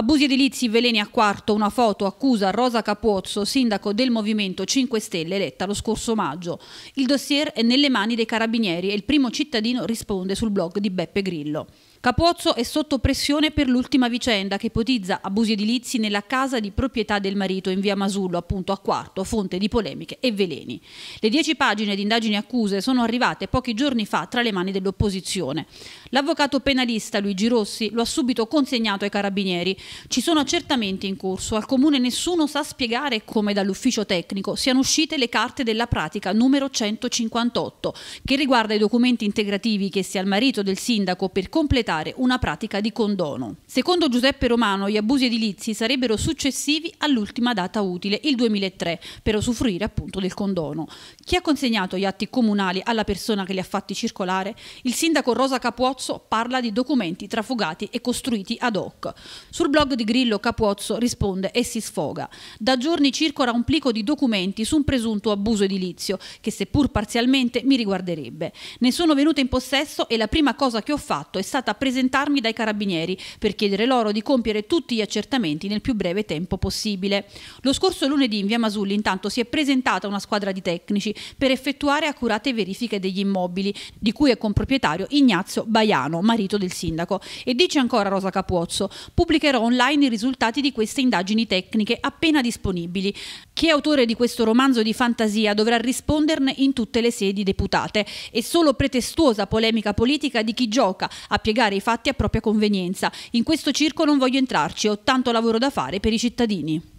Abusi edilizi, veleni a quarto, una foto accusa Rosa Capuozzo, sindaco del Movimento 5 Stelle eletta lo scorso maggio. Il dossier è nelle mani dei carabinieri e il primo cittadino risponde sul blog di Beppe Grillo. Capozzo è sotto pressione per l'ultima vicenda che ipotizza abusi edilizi nella casa di proprietà del marito in via Masullo, appunto a Quarto, fonte di polemiche e veleni. Le dieci pagine di indagini accuse sono arrivate pochi giorni fa tra le mani dell'opposizione. L'avvocato penalista Luigi Rossi lo ha subito consegnato ai carabinieri. Ci sono accertamenti in corso. Al comune nessuno sa spiegare come dall'ufficio tecnico siano uscite le carte della pratica numero 158, che riguarda i documenti integrativi che sia al marito del sindaco per completare implementare una pratica di condono. Secondo Giuseppe Romano, gli abusi edilizi sarebbero successivi all'ultima data utile, il 2003, per usufruire appunto del condono. Chi ha consegnato gli atti comunali alla persona che li ha fatti circolare? Il sindaco Rosa Capuozzo parla di documenti trafugati e costruiti ad hoc. Sul blog di Grillo Capuozzo risponde e si sfoga. Da giorni circola un plico di documenti su un presunto abuso edilizio che seppur parzialmente mi riguarderebbe. Ne sono venuta in possesso e la prima cosa che ho fatto è stata presentarmi dai carabinieri per chiedere loro di compiere tutti gli accertamenti nel più breve tempo possibile. Lo scorso lunedì in via Masulli intanto si è presentata una squadra di tecnici per effettuare accurate verifiche degli immobili, di cui è comproprietario Ignazio Baiano, marito del sindaco. E dice ancora Rosa Capuozzo, pubblicherò online i risultati di queste indagini tecniche appena disponibili. Chi è autore di questo romanzo di fantasia dovrà risponderne in tutte le sedi deputate. È solo pretestuosa polemica politica di chi gioca a piegare adattare i fatti a propria convenienza. In questo circo non voglio entrarci, ho tanto lavoro da fare per i cittadini.